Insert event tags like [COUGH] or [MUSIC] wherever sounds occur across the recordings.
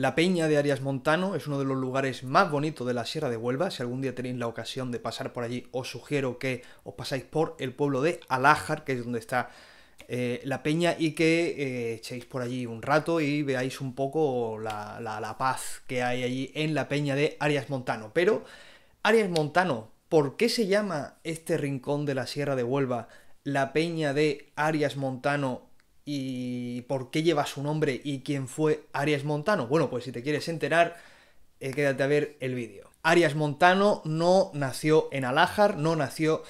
La Peña de Arias Montano es uno de los lugares más bonitos de la Sierra de Huelva. Si algún día tenéis la ocasión de pasar por allí, os sugiero que os pasáis por el pueblo de Alájar, que es donde está eh, la peña y que eh, echéis por allí un rato y veáis un poco la, la, paz que hay allí en la peña de Arias Montano. Pero, Arias Montano, ¿por qué se llama este rincón de la Sierra de Huelva la peña de Arias Montano y por qué lleva su nombre y quién fue Arias Montano. Bueno, pues si te quieres enterar, eh, quédate a ver el vídeo. Arias Montano no nació en Alájar, no nació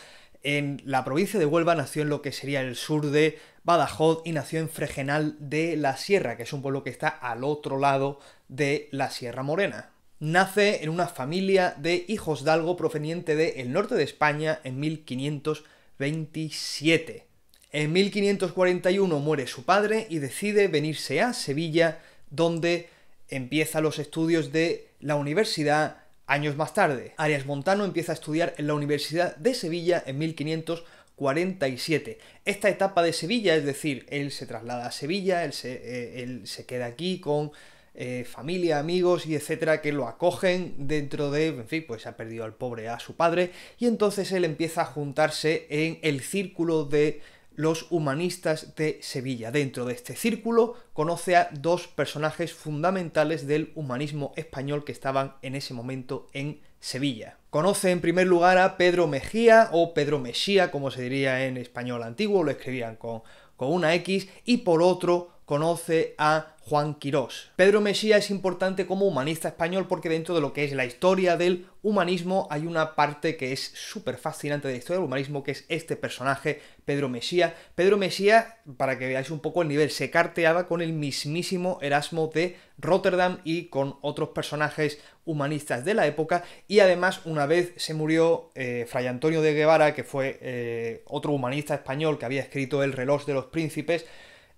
en la provincia de Huelva, nació en lo que sería el sur de Badajoz y nació en Fregenal de la Sierra, que es un pueblo que está al otro lado de la Sierra Morena. Nace en una familia de hijos de algo proveniente del norte de España en 1527. En 1541 muere su padre y decide venirse a Sevilla, donde empieza los estudios de la universidad años más tarde. Arias Montano empieza a estudiar en la Universidad de Sevilla en 1547. Esta etapa de Sevilla, es decir, él se traslada a Sevilla, él se, eh, queda aquí con eh, familia, amigos y etcétera que lo acogen dentro de, en fin, pues ha perdido al pobre a su padre y entonces él empieza a juntarse en el círculo de los humanistas de Sevilla. Dentro de este círculo conoce a dos personajes fundamentales del humanismo español que estaban en ese momento en Sevilla. Conoce en primer lugar a Pedro Mejía o Pedro Mesía, como se diría en español antiguo, lo escribían con, con una X, y por otro conoce a Juan Quirós. Pedro Mesía es importante como humanista español porque dentro de lo que es la historia del humanismo hay una parte que es súper fascinante de la historia del humanismo que es este personaje, Pedro Mesía. Pedro Mesía, para que veáis un poco el nivel, se carteaba con el mismísimo Erasmo de Rotterdam y con otros personajes humanistas de la época y además una vez se murió eh, Fray Antonio de Guevara, que fue eh, otro humanista español que había escrito El reloj de los príncipes,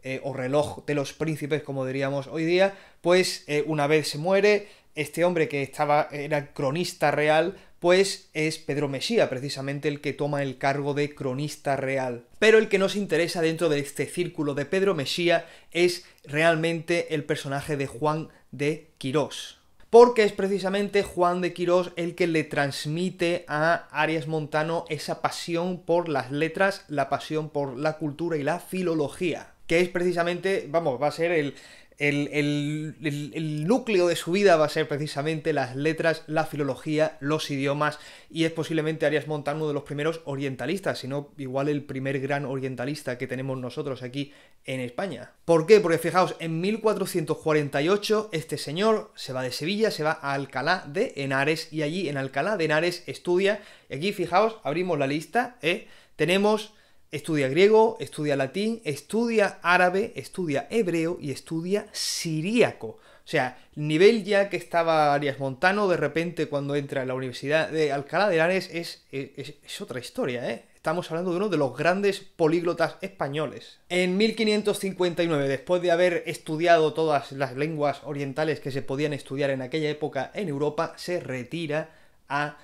eh, o reloj de los príncipes, como diríamos hoy día, pues eh, una vez se muere, este hombre que estaba, era cronista real, pues es Pedro Mesía, precisamente el que toma el cargo de cronista real. Pero el que nos interesa dentro de este círculo de Pedro Mesía es realmente el personaje de Juan de Quirós. Porque es precisamente Juan de Quirós el que le transmite a Arias Montano esa pasión por las letras, la pasión por la cultura y la filología que es precisamente, vamos, va a ser el, el, núcleo de su vida va a ser precisamente las letras, la filología, los idiomas, y es posiblemente Arias Montano de los primeros orientalistas, si no igual el primer gran orientalista que tenemos nosotros aquí en España. ¿Por qué? Porque fijaos, en 1448 este señor se va de Sevilla, se va a Alcalá de Henares, y allí en Alcalá de Henares estudia, y aquí fijaos, abrimos la lista, ¿eh? tenemos Estudia griego, estudia latín, estudia árabe, estudia hebreo y estudia siríaco. O sea, nivel ya que estaba Arias Montano, de repente cuando entra a la Universidad de Alcalá de Henares es, es, es otra historia, ¿eh? Estamos hablando de uno de los grandes políglotas españoles. En 1559, después de haber estudiado todas las lenguas orientales que se podían estudiar en aquella época en Europa, se retira a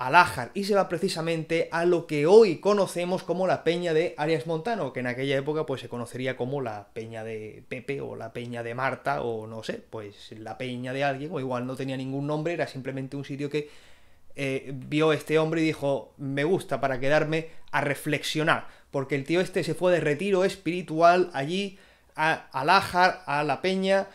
Alájar y se va precisamente a lo que hoy conocemos como la Peña de Arias Montano, que en aquella época pues se conocería como la Peña de Pepe o la Peña de Marta o no sé, pues la Peña de alguien o igual no tenía ningún nombre, era simplemente un sitio que eh, vio este hombre y dijo me gusta para quedarme a reflexionar, porque el tío este se fue de retiro espiritual allí a Alájar, a la Peña,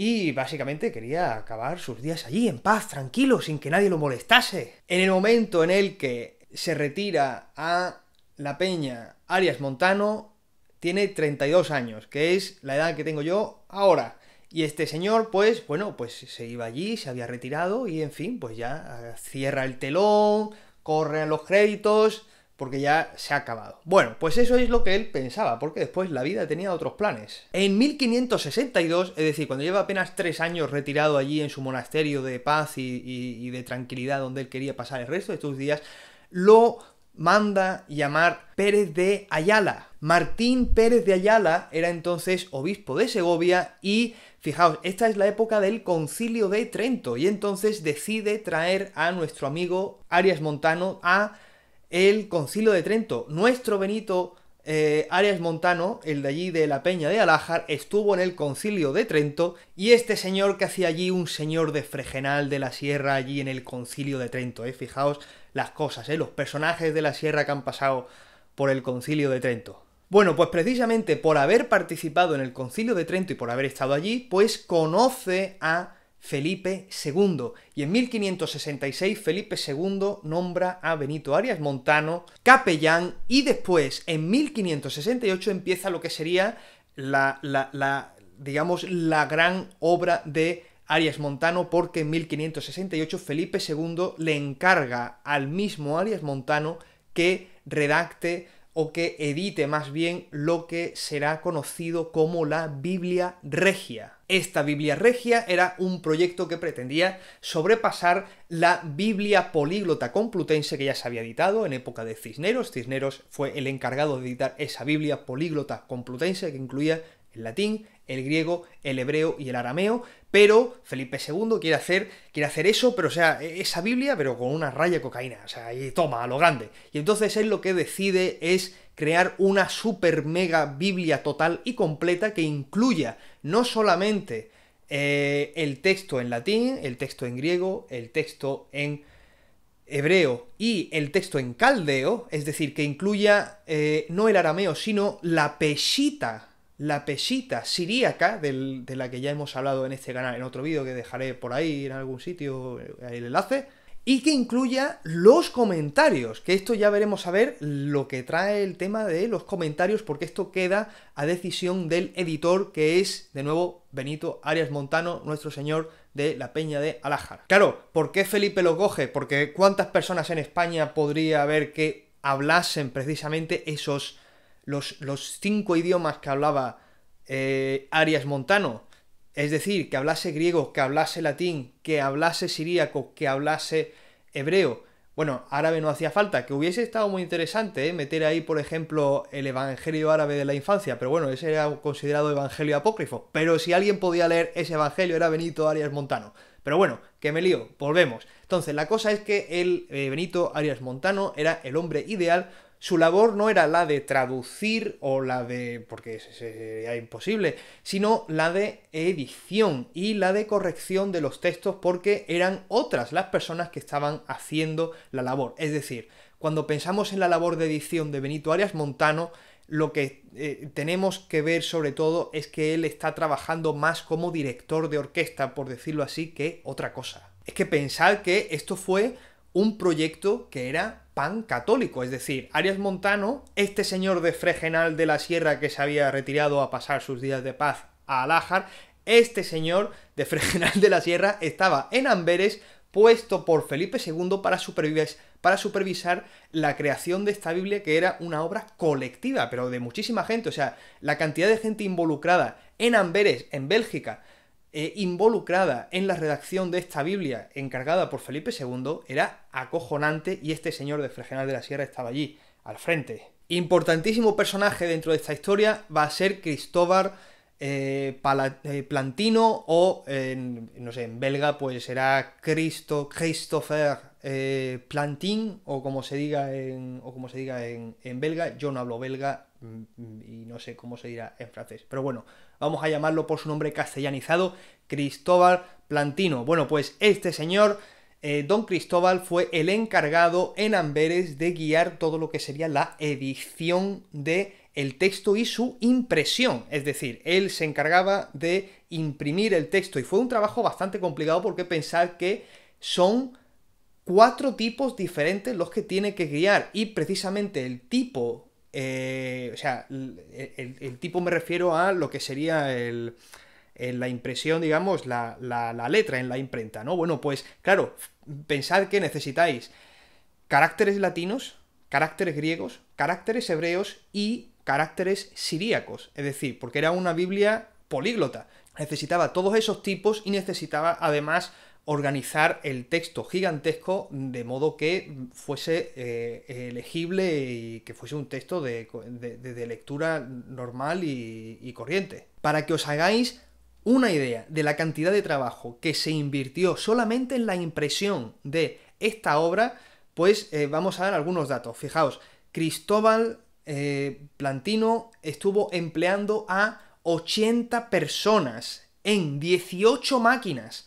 y básicamente quería acabar sus días allí, en paz, tranquilo, sin que nadie lo molestase. En el momento en el que se retira a la peña Arias Montano, tiene 32 años, que es la edad que tengo yo ahora. Y este señor, pues, bueno, pues se iba allí, se había retirado y, en fin, pues ya cierra el telón, corren los créditos, porque ya se ha acabado. Bueno, pues eso es lo que él pensaba, porque después la vida tenía otros planes. En 1562, es decir, cuando lleva apenas tres años retirado allí en su monasterio de paz y, de tranquilidad donde él quería pasar el resto de sus días, lo manda llamar Pérez de Ayala. Martín Pérez de Ayala era entonces obispo de Segovia y fijaos, esta es la época del concilio de Trento y entonces decide traer a nuestro amigo Arias Montano a el concilio de Trento. Nuestro Benito eh, Arias Montano, el de allí de la Peña de Alájar, estuvo en el concilio de Trento y este señor que hacía allí un señor de Fregenal de la Sierra allí en el concilio de Trento, ¿eh? fijaos las cosas, ¿eh? los personajes de la Sierra que han pasado por el concilio de Trento. Bueno, pues precisamente por haber participado en el concilio de Trento y por haber estado allí, pues conoce a Felipe II. Y en 1566 Felipe II nombra a Benito Arias Montano capellán y después en 1568 empieza lo que sería la, digamos, la gran obra de Arias Montano porque en 1568 Felipe II le encarga al mismo Arias Montano que redacte o que edite más bien lo que será conocido como la Biblia Regia. Esta Biblia Regia era un proyecto que pretendía sobrepasar la Biblia políglota complutense que ya se había editado en época de Cisneros. Cisneros fue el encargado de editar esa Biblia políglota complutense que incluía el latín, el griego, el hebreo y el arameo, pero Felipe II quiere hacer, quiere hacer eso, pero o sea, e-, esa Biblia, pero con una raya de cocaína, o sea, y toma, a lo grande. Y entonces él lo que decide es crear una super mega Biblia total y completa que incluya no solamente eh, el texto en latín, el texto en griego, el texto en hebreo y el texto en caldeo, es decir, que incluya eh, no el arameo, sino la pesita la pesita siríaca, de la que ya hemos hablado en este canal, en otro vídeo que dejaré por ahí en algún sitio el enlace, y que incluya los comentarios, que esto ya veremos a ver lo que trae el tema de los comentarios, porque esto queda a decisión del editor, que es, de nuevo, Benito Arias Montano, nuestro señor de la Peña de Alájar. Claro, ¿por qué Felipe lo coge? Porque ¿cuántas personas en España podría haber que hablasen precisamente esos los, cinco idiomas que hablaba eh, Arias Montano. Es decir, que hablase griego, que hablase latín, que hablase siríaco, que hablase hebreo. Bueno, árabe no hacía falta, que hubiese estado muy interesante eh, meter ahí, por ejemplo, el Evangelio árabe de la infancia, pero bueno, ese era considerado Evangelio apócrifo. Pero si alguien podía leer ese Evangelio era Benito Arias Montano. Pero bueno, que me lío, volvemos. Entonces, la cosa es que el eh, Benito Arias Montano era el hombre ideal su labor no era la de traducir o la de... porque sería imposible, sino la de edición y la de corrección de los textos porque eran otras las personas que estaban haciendo la labor. Es decir, cuando pensamos en la labor de edición de Benito Arias Montano, lo que eh, tenemos que ver sobre todo es que él está trabajando más como director de orquesta, por decirlo así, que otra cosa. Es que pensar que esto fue un proyecto que era pan católico, es decir, Arias Montano, este señor de Fregenal de la Sierra que se había retirado a pasar sus días de paz a Alájar, este señor de Fregenal de la Sierra estaba en Amberes puesto por Felipe II para, para, supervisar la creación de esta Biblia, que era una obra colectiva, pero de muchísima gente. O sea, la cantidad de gente involucrada en Amberes, en Bélgica, eh, involucrada en la redacción de esta Biblia encargada por Felipe II era acojonante y este señor de Fregenal de la Sierra estaba allí, al frente. Importantísimo personaje dentro de esta historia va a ser Cristóbal eh, eh, Plantino o, en, no sé, en belga pues será Cristo, Christopher eh, plantín o como se diga en, o como se diga en, belga. Yo no hablo belga mm, y no sé cómo se dirá en francés. Pero bueno, vamos a llamarlo por su nombre castellanizado, Cristóbal Plantino. Bueno, pues este señor, eh, don Cristóbal, fue el encargado en Amberes de guiar todo lo que sería la edición de el texto y su impresión. Es decir, él se encargaba de imprimir el texto y fue un trabajo bastante complicado porque pensar que son cuatro tipos diferentes los que tiene que guiar y precisamente el tipo, eh, o sea, el, tipo me refiero a lo que sería el, la impresión, digamos, la, letra en la imprenta, ¿no? Bueno, pues claro, pensad que necesitáis caracteres latinos, caracteres griegos, caracteres hebreos y caracteres siríacos, es decir, porque era una Biblia políglota. Necesitaba todos esos tipos y necesitaba además organizar el texto gigantesco de modo que fuese eh, legible y que fuese un texto de, lectura normal y, corriente. Para que os hagáis una idea de la cantidad de trabajo que se invirtió solamente en la impresión de esta obra, pues eh, vamos a dar algunos datos. Fijaos, Cristóbal eh, Plantino estuvo empleando a 80 personas en 18 máquinas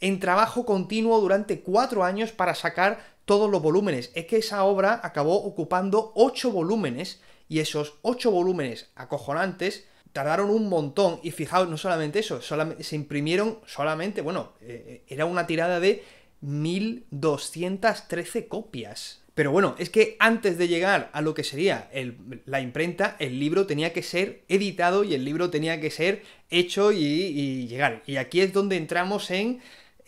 en trabajo continuo durante cuatro años para sacar todos los volúmenes. Es que esa obra acabó ocupando ocho volúmenes y esos ocho volúmenes acojonantes tardaron un montón y fijaos, no solamente eso, se imprimieron solamente, bueno, eh, eh, era una tirada de 1213 copias. Pero bueno, es que antes de llegar a lo que sería la imprenta, el libro tenía que ser editado y el libro tenía que ser hecho y llegar. Y aquí es donde entramos en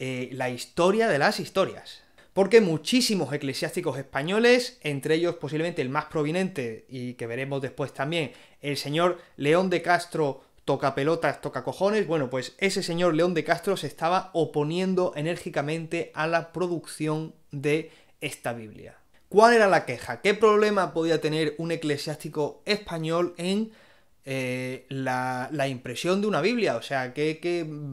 eh, la historia de las historias. Porque muchísimos eclesiásticos españoles, entre ellos posiblemente el más prominente y que veremos después también, el señor León de Castro toca pelotas, toca cojones, bueno, pues ese señor León de Castro se estaba oponiendo enérgicamente a la producción de esta Biblia. ¿Cuál era la queja? ¿Qué problema podía tener un eclesiástico español en eh, la, impresión de una Biblia. O sea,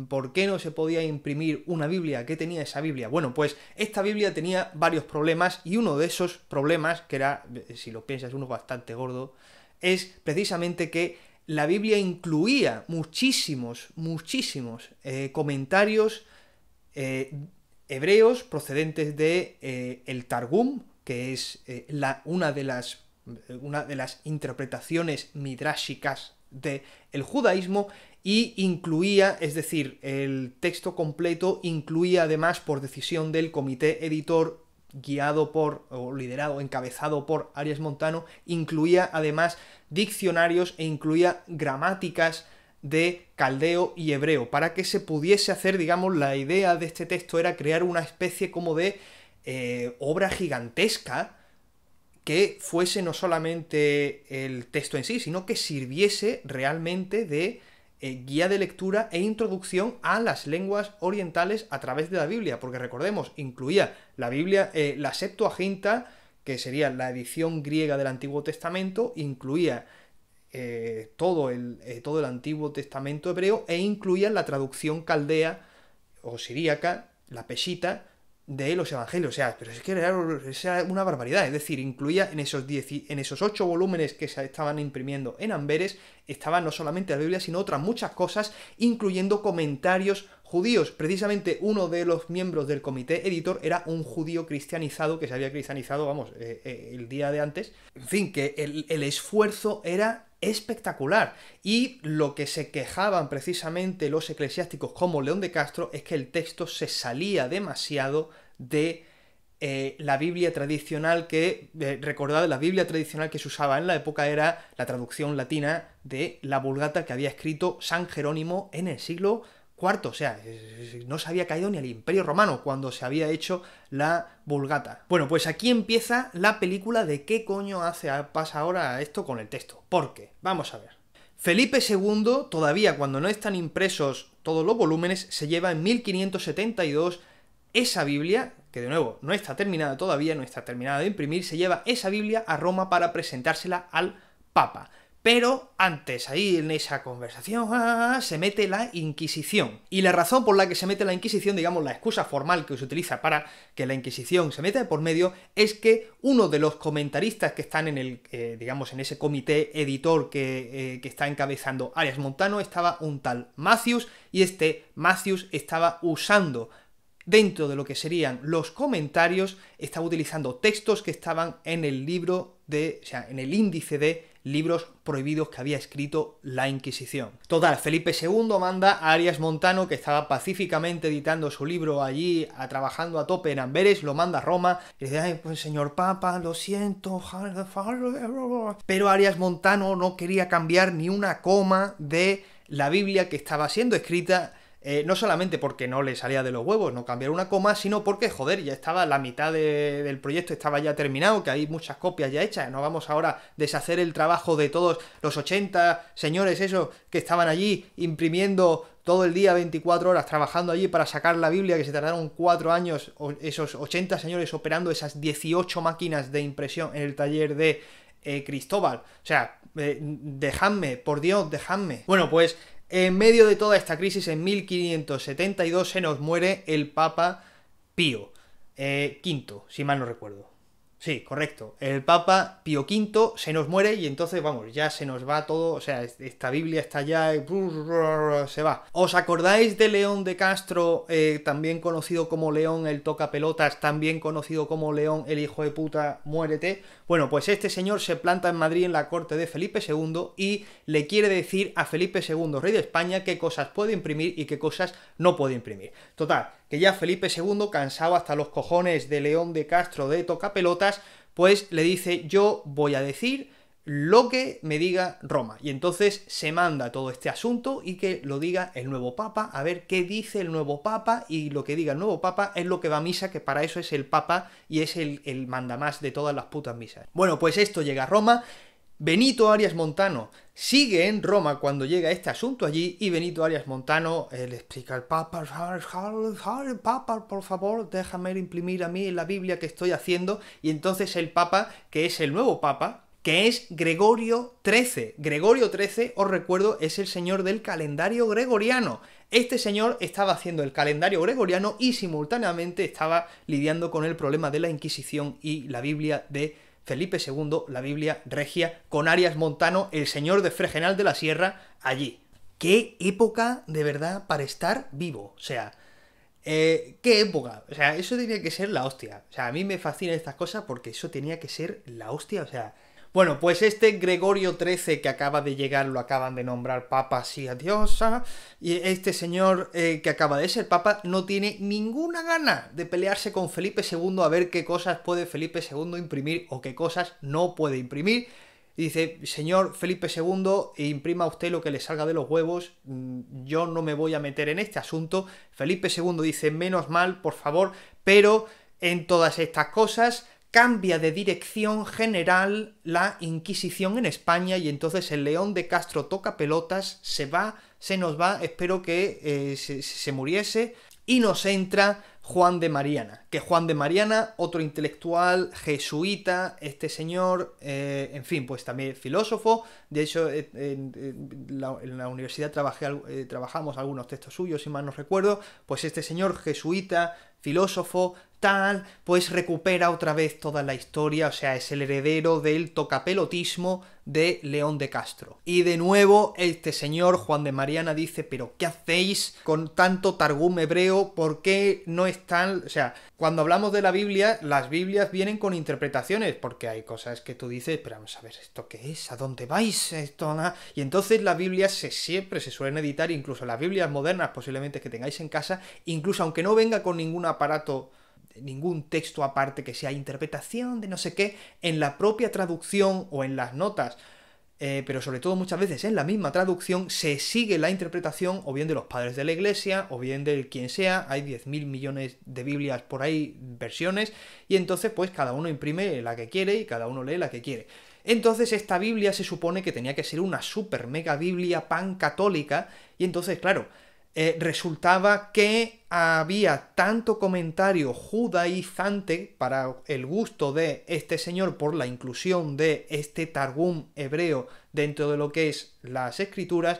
por qué no se podía imprimir una Biblia? ¿Qué tenía esa Biblia? Bueno, pues esta Biblia tenía varios problemas y uno de esos problemas, que era, eh, si lo piensas, uno bastante gordo, es precisamente que la Biblia incluía muchísimos, muchísimos eh, comentarios hebreos procedentes de el Targum, que es la, una de las una de las interpretaciones midrashicas del el judaísmo y incluía, es decir, el texto completo incluía además por decisión del comité editor guiado por o liderado, encabezado por Arias Montano, incluía además diccionarios e incluía gramáticas de caldeo y hebreo. Para que se pudiese hacer, digamos, la idea de este texto era crear una especie como de eh, obra gigantesca que fuese no solamente el texto en sí, sino que sirviese realmente de eh, guía de lectura e introducción a las lenguas orientales a través de la Biblia, porque recordemos, incluía la Biblia, eh, la Septuaginta, que sería la edición griega del Antiguo Testamento, incluía eh, todo, el, todo el Antiguo Testamento hebreo e incluía la traducción caldea o siríaca, la peshita, de los evangelios. O sea, pero es que era, una barbaridad. Es decir, incluía en esos, en esos ocho volúmenes que se estaban imprimiendo en Amberes, estaban no solamente la Biblia, sino otras muchas cosas, incluyendo comentarios judíos. Precisamente uno de los miembros del comité editor era un judío cristianizado que se había cristianizado, vamos, eh, eh, el día de antes. En fin, que el esfuerzo era espectacular. Y lo que se quejaban precisamente los eclesiásticos como León de Castro es que el texto se salía demasiado de eh, la Biblia tradicional que, eh, recordad, la Biblia tradicional que se usaba en la época era la traducción latina de la Vulgata que había escrito San Jerónimo en el siglo cuarto, o sea, no se había caído ni el Imperio Romano cuando se había hecho la Vulgata. Bueno, pues aquí empieza la película de qué coño hace, pasa ahora esto con el texto. ¿Por qué? Vamos a ver. Felipe II, todavía cuando no están impresos todos los volúmenes, se lleva en 1572 esa Biblia, que de nuevo no está terminada todavía, no está terminada de imprimir, se lleva esa Biblia a Roma para presentársela al Papa. Pero antes, ahí en esa conversación, ah, ah, ah, se mete la Inquisición. Y la razón por la que se mete la Inquisición, digamos, la excusa formal que se utiliza para que la Inquisición se meta por medio, es que uno de los comentaristas que están en el, eh, digamos, en ese comité editor eh, que, está encabezando Arias Montano estaba un tal Matthews, y este Macius estaba usando dentro de lo que serían los comentarios, estaba utilizando textos que estaban en el libro de, o sea, en el índice de libros prohibidos que había escrito la Inquisición. Total, Felipe II manda a Arias Montano, que estaba pacíficamente editando su libro allí, a, trabajando a tope en Amberes, lo manda a Roma, y le dice, Ay, pues señor Papa, lo siento, pero Arias Montano no quería cambiar ni una coma de la Biblia que estaba siendo escrita eh, no solamente porque no le salía de los huevos, no cambiar una coma, sino porque, joder, ya estaba la mitad del proyecto, estaba ya terminado, que hay muchas copias ya hechas, no vamos ahora a deshacer el trabajo de todos los 80 señores esos que estaban allí imprimiendo todo el día, 24 horas, trabajando allí para sacar la Biblia, que se tardaron 4 años, esos 80 señores operando esas 18 máquinas de impresión en el taller de eh, Cristóbal. O sea, eh, dejadme, por Dios, dejadme. Bueno, pues en medio de toda esta crisis, en 1572 se nos muere el Papa Pío V, eh, si mal no recuerdo. Sí, correcto. El Papa Pío V se nos muere y entonces, vamos, ya se nos va todo, o sea, esta Biblia está ya, se va. ¿Os acordáis de León de Castro, eh, también conocido como León el toca pelotas, también conocido como León el hijo de puta, muérete? Bueno, pues este señor se planta en Madrid en la corte de Felipe II y le quiere decir a Felipe II, rey de España, qué cosas puede imprimir y qué cosas no puede imprimir. Total, que ya Felipe II, cansado hasta los cojones de León de Castro de toca pelotas, pues le dice yo voy a decir lo que me diga Roma. Y entonces se manda todo este asunto y que lo diga el nuevo Papa, a ver qué dice el nuevo Papa y lo que diga el nuevo Papa es lo que va a misa, que para eso es el Papa y es el, el mandamás de todas las putas misas. Bueno, pues esto llega a Roma, Benito Arias Montano sigue en Roma cuando llega este asunto allí y Benito Arias Montano eh, le explica al Papa, Papa, por favor, déjame imprimir a mí la Biblia que estoy haciendo y entonces el Papa, que es el nuevo Papa, que es Gregorio XIII. Gregorio XIII, os recuerdo, es el señor del calendario gregoriano. Este señor estaba haciendo el calendario gregoriano y simultáneamente estaba lidiando con el problema de la Inquisición y la Biblia de Felipe II, la Biblia regia, con Arias Montano, el señor de Fregenal de la Sierra, allí. Qué época de verdad para estar vivo. O sea, eh, qué época. O sea, eso tenía que ser la hostia. O sea, a mí me fascinan estas cosas porque eso tenía que ser la hostia. O sea, bueno, pues este Gregorio XIII que acaba de llegar, lo acaban de nombrar papa sí, adiós. y este señor eh, que acaba de ser papa no tiene ninguna gana de pelearse con Felipe II a ver qué cosas puede Felipe II imprimir o qué cosas no puede imprimir. dice, señor Felipe II, imprima usted lo que le salga de los huevos, mm, yo no me voy a meter en este asunto. Felipe II dice, menos mal, por favor, pero en todas estas cosas cambia de dirección general la Inquisición en España y entonces el León de Castro toca pelotas, se va, se nos va, espero que eh, se, muriese, y nos entra Juan de Mariana, que Juan de Mariana, otro intelectual jesuita, este señor, eh, en fin, pues también filósofo, de hecho eh, en, la, universidad trabajé, trabajamos algunos textos suyos, si mal no recuerdo, pues este señor jesuita, filósofo, tal, pues recupera otra vez toda la historia, o sea, es el heredero del tocapelotismo de León de Castro. Y de nuevo, este señor Juan de Mariana dice, pero ¿qué hacéis con tanto targum hebreo? ¿Por qué no están...? O sea, cuando hablamos de la Biblia, las Biblias vienen con interpretaciones, porque hay cosas que tú dices, pero vamos a ver, ¿esto qué es? ¿A dónde vais? ¿Esto nada? Y entonces la Biblias se, siempre se suelen editar, incluso las Biblias modernas posiblemente que tengáis en casa, incluso aunque no venga con ningún aparato ningún texto aparte que sea interpretación de no sé qué en la propia traducción o en las notas. Eh, pero sobre todo muchas veces en la misma traducción se sigue la interpretación o bien de los padres de la iglesia o bien de quien sea, hay 10.000 millones de Biblias por ahí, versiones, y entonces pues cada uno imprime la que quiere y cada uno lee la que quiere. Entonces esta Biblia se supone que tenía que ser una super mega Biblia pan católica, y entonces claro, eh, resultaba que había tanto comentario judaizante para el gusto de este señor por la inclusión de este Targum hebreo dentro de lo que es las escrituras,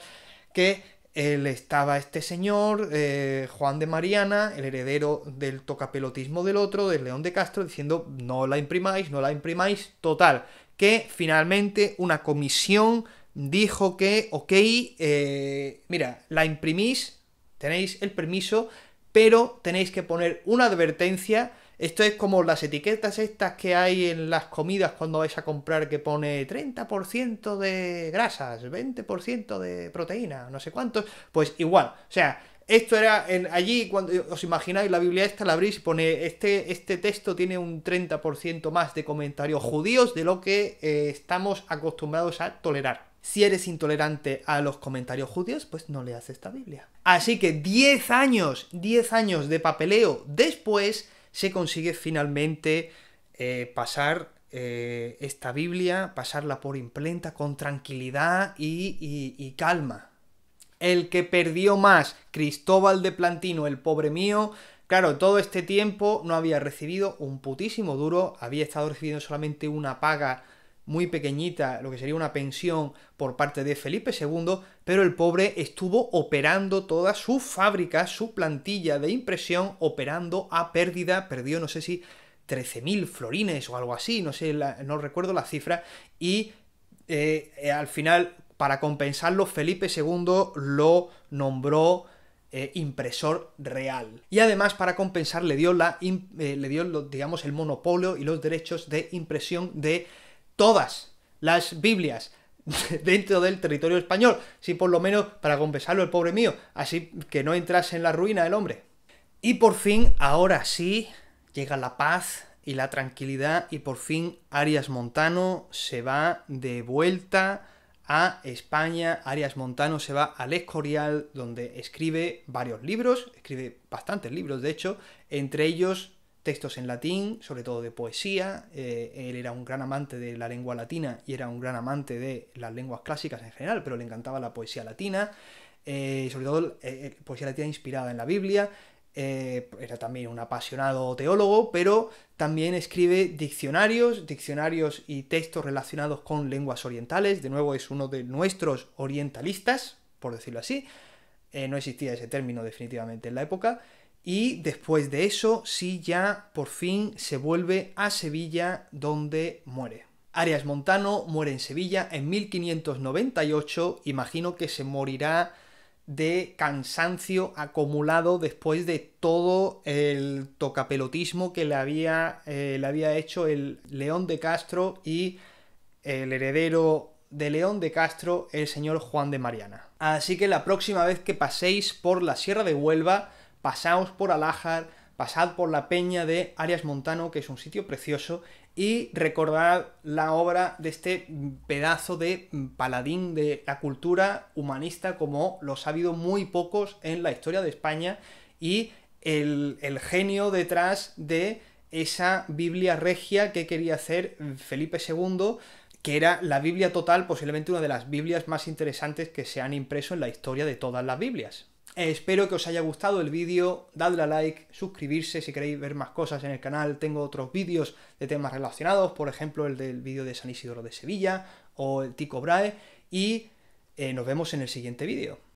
que él estaba este señor, eh, Juan de Mariana, el heredero del tocapelotismo del otro, del León de Castro, diciendo no la imprimáis, no la imprimáis, total, que finalmente una comisión dijo que, ok, eh, mira, la imprimís Tenéis el permiso, pero tenéis que poner una advertencia. Esto es como las etiquetas estas que hay en las comidas cuando vais a comprar que pone 30% de grasas, 20% de proteína, no sé cuántos. Pues igual, o sea, esto era en, allí cuando os imagináis la Biblia esta, la abrís y pone este, este texto tiene un 30% más de comentarios judíos de lo que eh, estamos acostumbrados a tolerar. Si eres intolerante a los comentarios judíos, pues no leas esta Biblia. Así que 10 años, 10 años de papeleo después, se consigue finalmente eh, pasar eh, esta Biblia, pasarla por imprenta con tranquilidad y, y, y calma. El que perdió más, Cristóbal de Plantino, el pobre mío, Claro, todo este tiempo no había recibido un putísimo duro, había estado recibiendo solamente una paga muy pequeñita, lo que sería una pensión por parte de Felipe II, pero el pobre estuvo operando toda su fábrica, su plantilla de impresión, operando a pérdida, perdió no sé si 13.000 florines o algo así, no sé, no recuerdo la cifra, y eh, eh, al final, para compensarlo, Felipe II lo nombró eh, impresor real. Y además, para compensar, le dio, la, le dio digamos, el monopolio y los derechos de impresión de todas las Biblias [LAUGHS] dentro del territorio español, si por lo menos para compensarlo el pobre mío, así que no entrase en la ruina el hombre. Y por fin, ahora sí, llega la paz y la tranquilidad y por fin Arias Montano se va de vuelta a España. Arias Montano se va al Escorial, donde escribe varios libros, escribe bastantes libros de hecho, entre ellos textos en latín, sobre todo de poesía. Eh, él era un gran amante de la lengua latina y era un gran amante de las lenguas clásicas en general, pero le encantaba la poesía latina, eh, sobre todo eh, poesía latina inspirada en la Biblia. era también un apasionado teólogo, pero también escribe diccionarios, diccionarios y textos relacionados con lenguas orientales. De nuevo, es uno de nuestros orientalistas, por decirlo así. no existía ese término definitivamente en la época. Y después de eso, sí ya por fin se vuelve a Sevilla donde muere. Arias Montano muere en Sevilla en 1598, imagino que se morirá de cansancio acumulado después de todo el tocapelotismo que le había, eh, le había hecho el León de Castro y el heredero de León de Castro, el señor Juan de Mariana. Así que la próxima vez que paséis por la Sierra de Huelva, pasaos por Alájar, pasad por la peña de Arias Montano, que es un sitio precioso, y recordad la obra de este pedazo de paladín de la cultura humanista, como los ha habido muy pocos en la historia de España, y el, el genio detrás de esa Biblia regia que quería hacer Felipe II, que era la Biblia total, posiblemente una de las Biblias más interesantes que se han impreso en la historia de todas las Biblias. Eh, espero que os haya gustado el vídeo, dadle a like, suscribirse si queréis ver más cosas en el canal. Tengo otros vídeos de temas relacionados, por ejemplo el del vídeo de San Isidoro de Sevilla o el Tico Brae. Y eh, nos vemos en el siguiente vídeo.